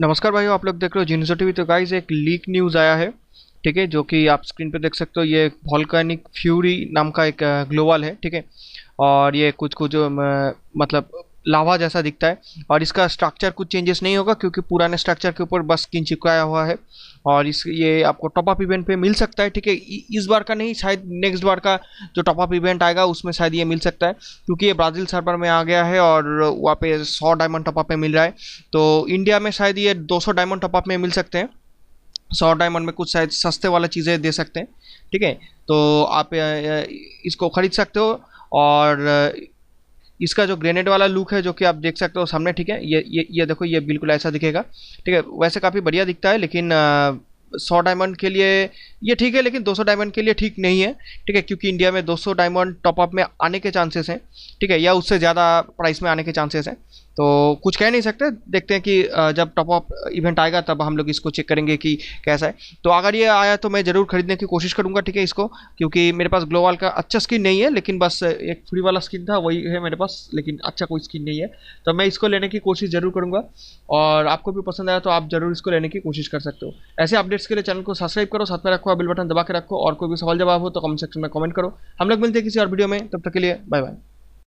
नमस्कार भाइयों आप लोग देख रहे हो जिनसो टीवी तो गाइज एक लीक न्यूज़ आया है ठीक है जो कि आप स्क्रीन पे देख सकते हो ये वॉल्कानिक फ्यूरी नाम का एक ग्लोबल है ठीक है और ये कुछ कुछ मतलब लावा जैसा दिखता है और इसका स्ट्रक्चर कुछ चेंजेस नहीं होगा क्योंकि पुराने स्ट्रक्चर के ऊपर बस किन चिपकाया हुआ है और इस ये आपको टॉपअप इवेंट पे मिल सकता है ठीक है इस बार का नहीं शायद नेक्स्ट बार का जो टॉपअप इवेंट आएगा उसमें शायद ये मिल सकता है क्योंकि ये ब्राज़ील सर्वर में आ गया है और वहाँ पे सौ डायमंड अप में मिल रहा है तो इंडिया में शायद ये दो सौ डायमंड अप में मिल सकते हैं सौ डायमंड में कुछ शायद सस्ते वाला चीज़ें दे सकते हैं ठीक है तो आप इसको ख़रीद सकते हो और इसका जो ग्रेनेड वाला लुक है जो कि आप देख सकते हो सामने ठीक है ये ये ये देखो ये बिल्कुल ऐसा दिखेगा ठीक है वैसे काफ़ी बढ़िया दिखता है लेकिन सौ डायमंड के लिए ये ठीक है लेकिन 200 डायमंड के लिए ठीक नहीं है ठीक है क्योंकि इंडिया में 200 डायमंड टॉपअप में आने के चांसेस हैं ठीक है या उससे ज़्यादा प्राइस में आने के चांसेस हैं तो कुछ कह नहीं सकते देखते हैं कि जब टॉप अप इवेंट आएगा तब हम लोग इसको चेक करेंगे कि कैसा है तो अगर ये आया तो मैं ज़रूर खरीदने की कोशिश करूँगा ठीक है इसको क्योंकि मेरे पास ग्लोवाल का अच्छा स्किन नहीं है लेकिन बस एक फ्री वाला स्किन था वही है मेरे पास लेकिन अच्छा कोई स्किन नहीं है तो मैं इसको लेने की कोशिश ज़रूर करूँगा और आपको भी पसंद आया तो आप ज़रूर इसको लेने की कोशिश कर सकते हो ऐसे अपडेट्स के लिए चैनल को सब्सक्राइब करो साथ में रखो बिल बटन दबा के रखो और कोई भी सवाल जवाब हो तो कमेंट सेक्शन में कमेंट करो हम लोग मिलते हैं किसी और वीडियो में तब तक के लिए बाय बाय